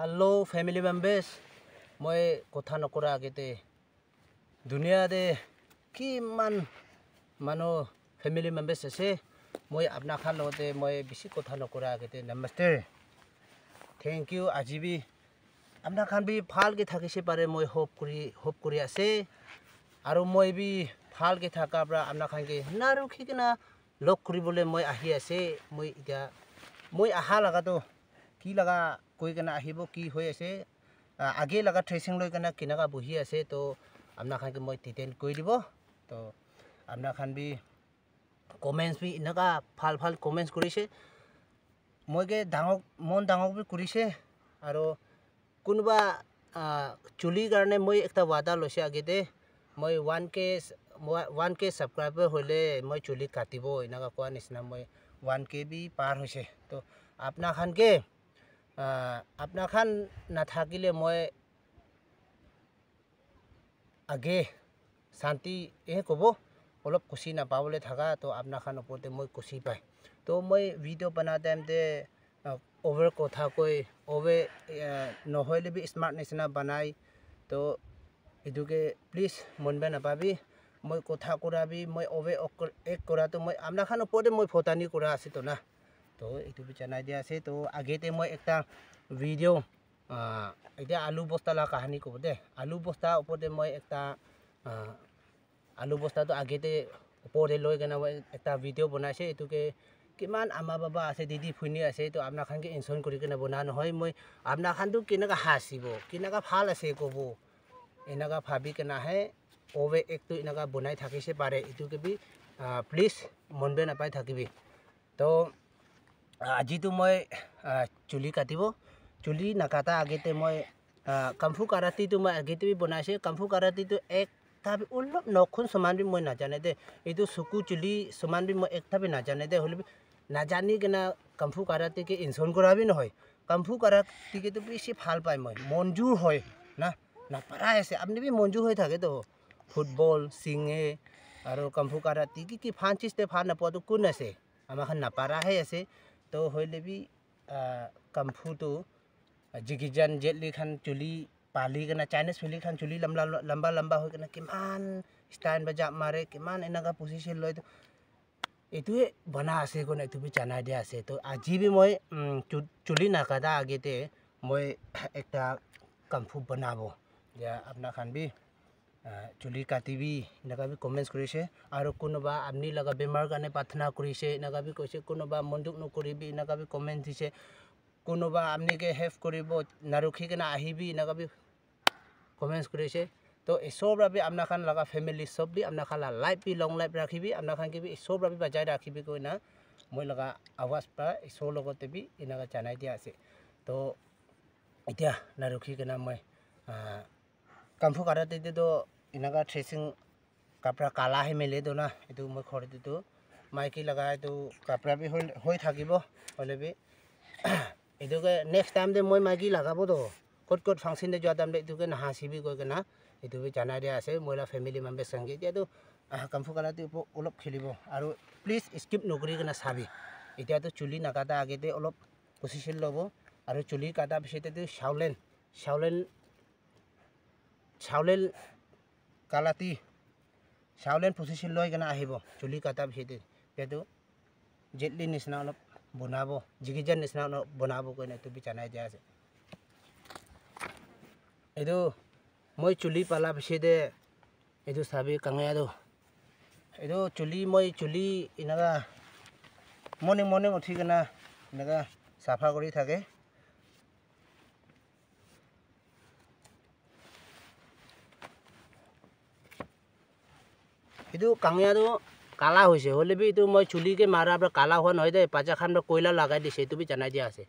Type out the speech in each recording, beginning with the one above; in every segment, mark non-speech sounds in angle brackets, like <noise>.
Hello' family members মই কথা নকৰা আগতে দুনিয়াতে কিমান মানুহ ফেমিলি মেম্বাৰ্ছ আছে মই আপোনাৰ লগতে মই বেছি কথা নকৰা আগতে নমস্তে থেংক ইউ আজি বি আপোনাৰ খান বি ভালকৈ থাকিছে পাৰে মই হোপ কৰি হোপ কৰি আছে আৰু মই বি ভালকৈ থকাৰ পৰা আপোনাৰ খানকে নাৰু কি কিনা লগ কৰিবলৈ মই আহি আছে মই এতিয়া মই অহা লগাটো কি লগা কৈ কেনে আহিব কি হৈ আছে আগে লগা থ্ৰেচিং লৈ কেনে কেনেকুৱা বহি আছে তো আপোনাৰখানকে মই ডিটেইল কৈ দিব তো আপোনাৰখান বি কমেণ্টছ বি এনেকুৱা ভাল ভাল কমেণ্টছ কৰিছে মইগে ডাঙৰ মন ডাঙৰ বি কৰিছে আৰু কোনোবা চুলিৰ কাৰণে মই এটা ৱাদা লৈছে আগতে মই one K one K subscriber হ'লে মই চুলি কাটিব এনেকুৱা কোৱাৰ নিচিনা মই ওৱান কে বি পাৰ হৈছে তো আপোনাৰখানকে আপনা নাথাকিলে মই আগে শান্তি এহে ক'ব অলপ কুচি নাপাবলৈ থাকা তো আপনা ওপৰতে মই কুচি পাই তো মই ভিডিঅ' বনা টাইমতে অভাৰ কথা কৈ অভে নহ'লে বি স্মাৰ্ট নিচিনা বনাই তো এইটোকে প্লিজ মনবে নাপাবি মই কথা কৰাবি মই অভে অক এক কৰাটো মই আপনা ওপৰতে মই ফটানি কৰা আছিলোঁ না তো এইটো চেনাই দিয়া আছে তো আগেতে মই একটা ভিডিও এতিয়া আলু বস্তা লওয়া কাহিনী কব দে আলু বস্তা ওপরে মই একটা আলু বস্তাটো আগেতে ওপরে লই কেন মই একটা ভিডিও বনাইছে এইটুকে কিমান আমা বাবা আছে দিদি ফুইনি আছে তো আপনার খানকে এনসন করে কেন বনা নহয় মই আপনার খানটো কেনেকা হাসিব কেনেকা ভাল আছে কব এনেকা ভাবি কেনাহে অবে একটু এনেকা বনাই থাকিছে পারে এইটুকে বি প্লিজ মনবে নাপায় থাকিবি তো আজিতো মই চুলি কাটিব চুলি নাকাটা আগতে মই কামফু কাৰাটিটো মই আগতে বনাইছে কামফু কাৰাটিটো এক তাৰ অলপ নখন সমানবি মই নাজানে দে এইটো চকু চুলি সমানবি মই এক একথাপি নাজানে দেই হ'লে নাজানি কিনে কামফু কাৰাটিকে ইনচন কৰাবি নহয় কামফু কাৰাটিকেতো বেছি ভাল পায় মই মঞ্জুৰ হয় না নাপাৰাই আছে আপুনি বি মঞ্জুৰ হৈ থাকেতো ফুটবল চিঙে আৰু কামফু কাৰাটি কি কি ফান চিষ্টে ফান নোপোৱাটো কোন আছে আমাৰখন নাপাৰাহে আছে तो होले भी कम्फू तो जिगिजन जेट खान चुली पाली करना चाइनीज फिली खान चुली लंबा लंबा लंबा हो कना किमान स्टाइन बजा मारे किमान एनाका लो लय तो आसे বনা আছে কোনো এইটো বি জানা দিয়া আছে তো আজি বি মই চুলি मैं एक মই একটা কামফু বনাব যে চুলি কাটিবি এনেকুৱা বি কমেণ্টছ কৰিছে আৰু কোনোবা আপুনি লগা বেমাৰৰ কাৰণে প্ৰাৰ্থনা কৰিছে এনেকুৱা বি কৈছে কোনোবা মন নকৰিবি এনেকুৱা বি কমেণ্টছ দিছে কোনোবা আপুনিকে হেল্প কৰিব নাৰখি কিনে আহিবি এনেকুৱা বি কমেণ্টছ কৰিছে তো এসব ৰাবি আপোনাখন লগা ফেমিলি চব দি আপোনাখন লাইফ বি লং লাইফ ৰাখিবি আপোনাখন কিবি এসব ৰাবি বজাই ৰাখিবি কৈ না মই লগা আৱাজ পৰা এসৰ লগতে বি এনেকুৱা জানাই দিয়া আছে তো এতিয়া নাৰখি কিনা মই কামফু কাৰণে তেতিয়াতো এনেকুৱা থ্ৰেচিং কাপোৰ কালা আহি মেলিয়ে দিওঁ না এইটো মই খৰিটোতো মাইকী লগাই এইটো কাপোৰ বি হৈ থাকিব হ'লেবি এইটোকে নেক্সট টাইম দে মই মাইকী লগাব দিওঁ ক'ত ক'ত ফাংচন দে যোৱা টাইম দে এইটোকে নাহাচিবি কৈ কিনা এইটো বি জানাই দিয়া আছে মহিলা ফেমিলি মেম্বাৰ চাংগে এতিয়াতো কামফু কালাৰটো অলপ খেলিব আৰু প্লিজ স্কিপ নকৰি কিনে চাবি এতিয়াতো চুলি নাকাটা আগতে অলপ পচিছিল ল'ব আৰু চুলি কটাৰ পিছতে চাউলেন চাউলেন চাউলেন কালাতি চাউলেন ফুচি লৈ কিনে আহিব চুলি কটা ভিত সেইটো জেটলি নিচিনা অলপ বনাব জিগিজাৰ নিচিনা অলপ বনাব কৈ এইটো বিচনাই দিয়া আছে এইটো মই চুলি পালা পিছিয়ে এইটো চাবি কাঙে আৰু এইটো চুলি মই চুলি এনেকুৱা মনে মনে উঠি কিনে এনেকুৱা চাফা কৰি থাকে এইটো কাঙিয়াটো কালা হৈছে হ'লে বি এইটো মই চুলিকে মাৰা আপোনাৰ কালা হোৱা নহয় দেই পাজা খান পৰা কয়লা লগাই দিছে এইটো বি জনাই দিয়া আছে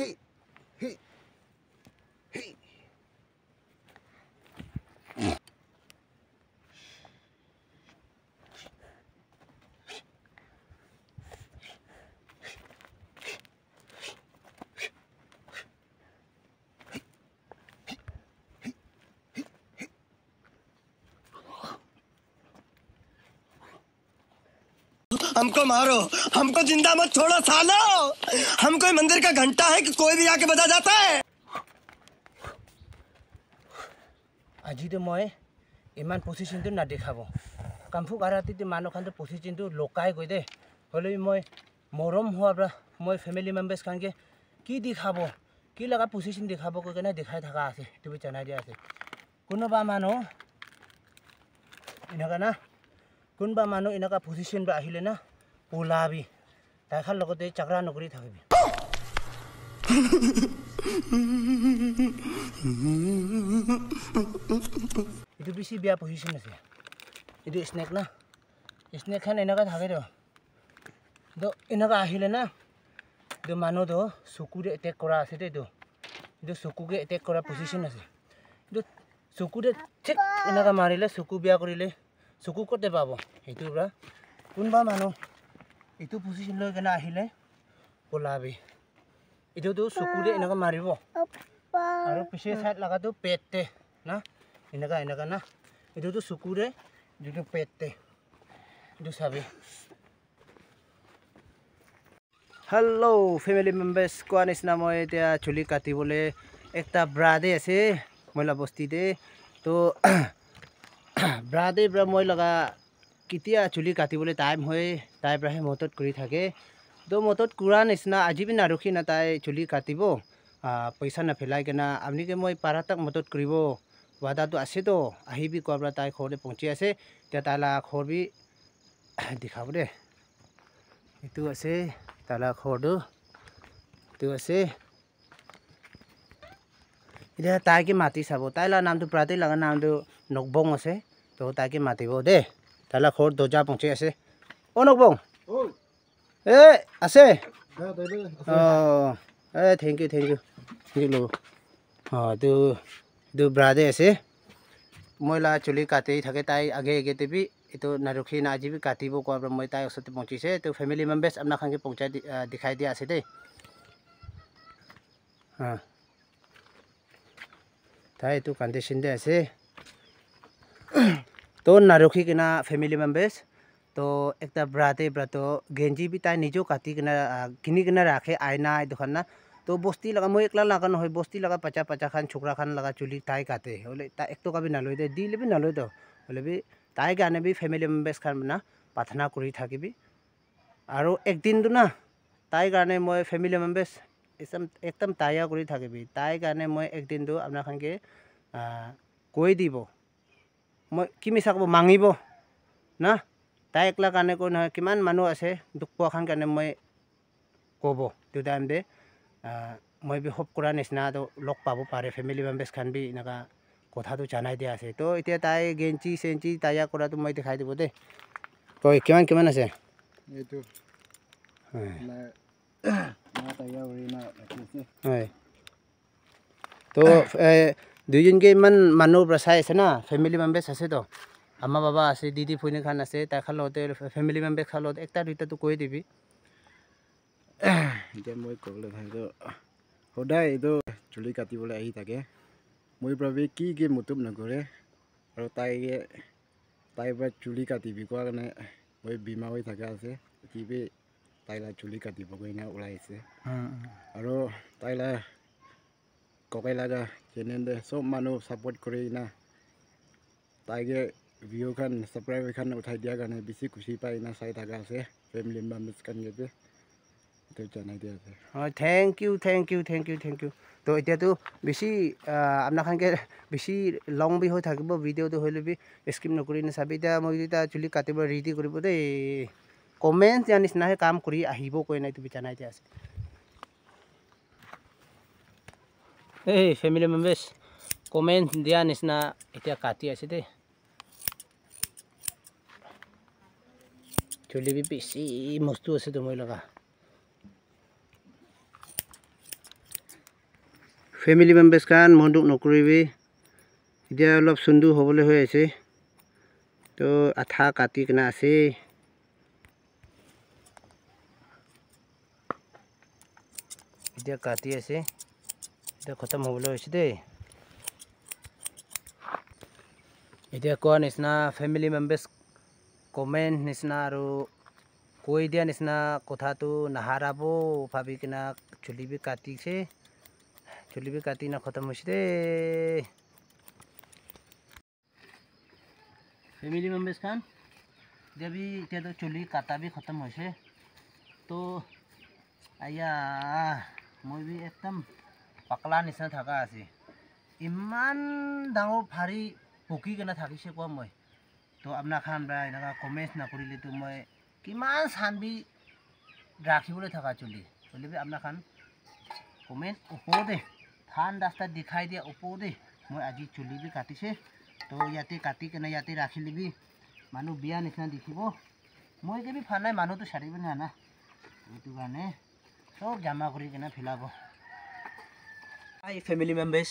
Hey! हमको मारो हमको जिंदा मत छोड़ो सालो हमको मंदिर का घंटा है कि कोई भी आके बजा जाता है आज तो मैं इमान पोसीसन तो ना देखा कामफू गाराती तो मानो खान तो पोसीसन तो लुकाय गई दे हम मैं मरम हा मैं फेमिली मेम्बार्स खान के कि देखा कि लगा पोसीसन देखा कई क्या देखा थका आसे तुम्हें जाना दिया कबा मानो इनका ना कबा मानो इनका पोसीसन पर आना ওলাবি দেখার লগতে চাকরা নকরি থাকবি এইটো বেছি বিয়া পঢ়িছে নাছে এইটো স্নেক না স্নেকখান এনেকুৱা থাকে ৰ তো এনেকুৱা আহিলে না এইটো মানুহটো চকুৰে এটেক কৰা আছে দে তো এইটো চকুকে এটেক কৰা পজিশ্যন আছে এইটো চকুৰে ঠিক এনেকুৱা মাৰিলে চকু বিয়া কৰিলে চকু ক'তে পাব সেইটোৰ পৰা কোনোবা মানুহ এইটো পজিশ্যন লৈ কেনে আহিলে ওলাবি এইটোতো চকুৰে এনেকৈ মাৰিব আৰু পিছে চাইড লগাটো পেটতে না এনেকুৱা এনেকুৱা না এইটোতো চকুৰে যিটো পেটতে এইটো চাবি হেল্ল' ফেমিলি মেম্বাৰ্ছ কোৱাৰ নিচিনা মই এতিয়া চুলি কাটিবলৈ এটা ব্ৰাদে আছে মইলা বস্তিতে তো ব্ৰাদে ব্ৰা মই লগা কেতিয়া চুলি কাটিবলৈ টাইম হয় তাই প্ৰায় মদত কৰি থাকে তো মদত কুৰা নিচিনা আজি বি নাৰখি না তাই চুলি কাটিব পইচা নেফেলাই কিনা আপোনালোকে মই পাৰা তাক মদত কৰিব ৱাদাটো আছেতো আহিবি কোৱাৰ পৰা তাই ঘৰতে পঁচি আছে এতিয়া তালা ঘৰ বি দেখাব দে এইটো আছে তালা ঘৰটো এইটো আছে এতিয়া তাইকে মাতি চাব তাই তাইলা নামটো প্ৰাতি লগা নামটো নকবং আছে তো তাইকে মাতিব দে তালা ঘৰ দৰ্জা পঁচি আছে অ' এই আছে অঁ এই thank you thank you thank ল'ব অঁ তো তো ব্ৰাদে আছে মইলা চুলি কাটি থাকে তাই আগে আগে টিপি এইটো নাৰখি না কাটিব কোৱাৰ পৰা মই তাইৰ ওচৰতে পঞ্চিছে এইটো ফেমিলি মেম্বাৰ্ছ আপোনাৰখনকে পঞ্চাই দেখাই দিয়া আছে দেই তাই এইটো কণ্ডিশ্যনতে আছে তো নাৰখি কিনা ফেমিলি মেম্বাৰ্ছ তো একটা ব্রাতে ব্রা তো গেঞ্জি বি তাই নিজেও কাটি কিনে কিনি কিনে রাখে আয়না এই দোকান না তো বস্তি লাগা মই একলা লাগানো হয় বস্তি লাগা পাচা পাচা খান ছোকরা খান লাগা চুলি তাই কাটে বলে তাই একটু কাবি নালই দে দি লবি নালই তো বলে বি তাই গানে বি ফ্যামিলি মেম্বার্স খান না প্রার্থনা করে থাকিবি আর একদিন তো না তাই কারণে মই ফ্যামিলি মেম্বার্স একদম একদম তাইয়া করে থাকিবি তাই কারণে মই একদিন তো আপনার দিব মই কি মিশা মাঙিব না তাই একলা কাৰণে কৈ নহয় কিমান মানুহ আছে দুখ পোৱা খান কাৰণে মই ক'ব দুটা টাইম দে মই বি সব কৰা নিচিনা তো লগ পাব পাৰে ফেমিলি মেম্বাৰ্ছ খান বি এনেকুৱা কথাটো জনাই দিয়া আছে তো এতিয়া তাই গেঞ্চি চেঞ্চি তাই কৰাটো মই দেখাই দিব দেই কৈ কিমান কিমান আছে এইটো হয় তো দুইজনকে ইমান মানুহ বচাই আছে না ফেমিলি মেম্বাৰ্ছ আছেতো আমাৰ বাবা আছে দিদি খান আছে তাইখাৰ লগতে ফেমিলি মেম্বাৰখাৰ লগত একটা দুটাটো কৈ দিবি <coughs> এতিয়া মই ক'বলৈ ভাবিছো সদায় এইটো চুলি কাটিবলৈ আহি থাকে মই ভাবি কি কি মুটুপ নকৰে আৰু তাই তাইৰ পৰা চুলি কাটিবি কোৱাৰ কাৰণে মই বীমা হৈ থকা আছে কিবি তাইলা চুলি কাটিব কাৰণে ওলাই আছে আৰু তাইলা ককাই লাগা যেনেদৰে চব মানুহ ছাপৰ্ট কৰি কিনা তাইকে ভিঅ'খন ছাপ্ৰাইব এখন উঠাই দিয়াৰ কাৰণে বেছি খুচি পাই ইনা চাই থকা আছে ফেমিলি মেম্বাৰছ কাৰণে এইটো জনাই দিয়া আছে হয় thank you thank you thank you thank you তো এতিয়াতো বেছি আপোনাৰখনকে বেছি লং বি হৈ থাকিব ভিডিঅ'টো হৈ ল'বি স্কিপ নকৰি নাচাবি এতিয়া মই এতিয়া চুলি কাটিব ৰেডি কৰিব দেই কমেণ্ট দিয়াৰ নিচিনাহে কাম কৰি আহিব কৈ নাই তুমি জনাই দিয়া আছে এই ফেমিলি মেম্বাৰছ কমেণ্ট দিয়াৰ নিচিনা এতিয়া কাটি আছে দেই চলি বেছি মস্তু আছে তোমাৰ লগা ফেমিলি মেম্বাৰ্ছ কাৰণ মন দুখ নকৰিবি এতিয়া অলপ চুন্দু হ'বলৈ হৈ আছে তো আঠা কাটি কিনা আছে এতিয়া কাটি আছে এতিয়া খতম হ'বলৈ হৈছে দেই এতিয়া কোৱাৰ নিচিনা ফেমিলি মেম্বাৰ্ছ কমেণ্ট নিচিনা আৰু কৈ দিয়া নিচিনা কথাটো নাহাৰাব ভাবি কিনে চুলিবি কাটিছে চুলিবি কাটি না খতম হৈছে দেই ফেমিলি মেম্বাৰ্ছ খান এতিয়া চুলি কটা বি খতম হৈছে তো আয়া মই বি একদম পাকলা নিচিনা থকা আছে ইমান ডাঙৰ ফাৰি পকি কেনে থাকিছে কোৱা মই তো আপনার খানরা এনে কমেন্স না করলে তো মই কি সানবি রাখবলে থাকা চলি চলি আপনার খান কমেন্ট ওপরে ফান রাস্তা দেখাই দিয়ে ওপরে মই আজি চুলি বি কাটিছে তো ইয়াতে কাটি কেনে ইয়াতে রাখি নিবি মানুষ বিয়া নিচিনা দেখব মই কবি ফান নাই মানুষ তো সারিবি না না এইটো কারণে সব জামা করে কেনা ফেলাব ফেমিলি ফ্যামিলি মেম্বার্স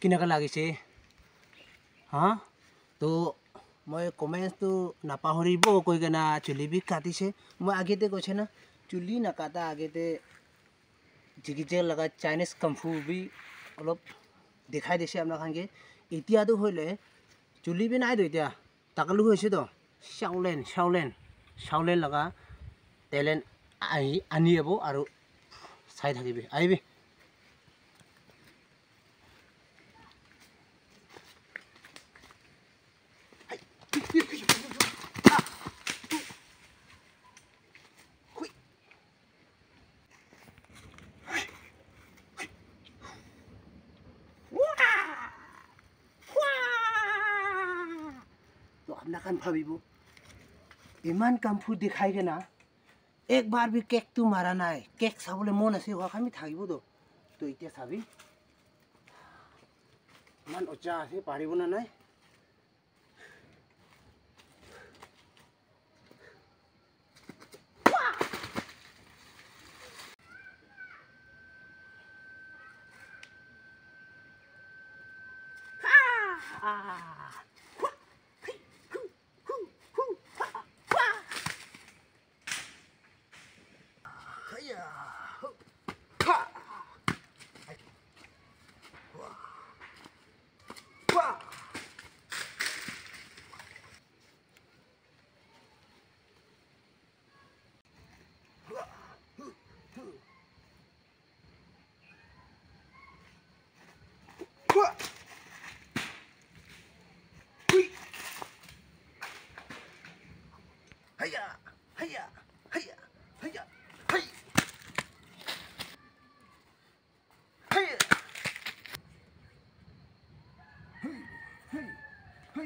কেনকা লাগিছে হ্যাঁ তো মই কমেণ্টছটো নাপাহৰিব কৈ কিনে চুলি বিষ কাটিছে মই আগতে কৈছে না চুলি নাকাটা আগতে জিকিজেক লগা চাইনিজ কামফু বি অলপ দেখাই দিছে আপোনাৰখানকে এতিয়াতো হৈ হ'লে চুলি বি নাইতো এতিয়া তাকালো তো চাউলেন চাউলেন চাউলেন লগা টেলেণ্ট আহি আনি যাব আৰু চাই থাকিবি আহিবি আপনাকান ভাবিব ইমান কামফু দেখাই কেনা একবাৰ বি কেকটো মাৰা নাই কেক চাবলৈ মন আছে হোৱাক আমি থাকিবতো তো এতিয়া চাবি ইমান উৎসাহ আছে পাৰিব না নাই Ah!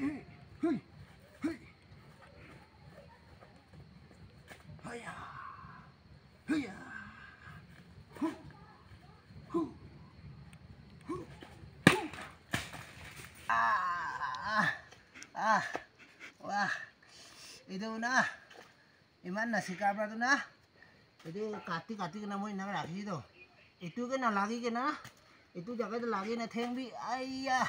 hơi hơi hơi hơi à hơi à hu hu hu hu à à wah itu na si nasi kabra tu na itu kati kati kena mau nak lagi itu itu kena lagi kena itu jaga tu lagi na thengbi ayah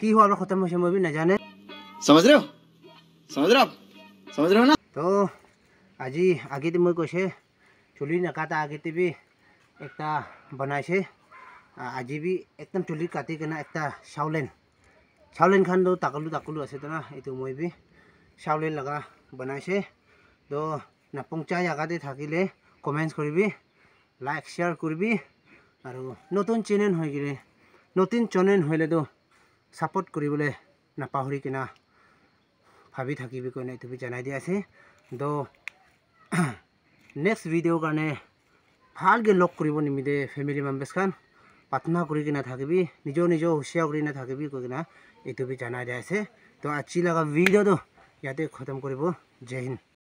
কি হোৱাৰ পৰা খতম হৈছে মই নাজানে সমাজ ৰ সমাজ ৰ সমাজ ৰ তো আজি আগেতে মই কৈছে চুলি নাকাটা আগেতে বি এটা বনাইছে আজি বি একদম চুলি কাটি কিনে এটা চাউলেন চাউলেন খান তো তাকলো তাকলো আছে তা না এইটো মই বি চাউলেন লগা বনাইছে তো নাপংচা জাগাতে থাকিলে কমেণ্টছ কৰিবি লাইক শ্বেয়াৰ কৰিবি আৰু নতুন চেনেল হৈ গ'লে নতুন চেনেল হ'লেতো ছাপোৰ্ট কৰিবলৈ নাপাহৰি কিনা ভাবি থাকিবি কিনে এইটো জনাই দিয়া আছে তো নেক্সট ভিডিঅ'ৰ কাৰণে ভালকৈ লগ কৰিব নিমিলে ফেমিলি মেম্বাৰ্ছ খান প্ৰাৰ্থনা কৰি কিনে থাকিবি নিজৰ নিজৰ হুচিয়া কৰি নাথাকিবি কৈ কিনে এইটো জনাই দিয়া আছে তো আজি লগা ভিডিঅ'টো ইয়াতে খতম কৰিব জয় হিন্দ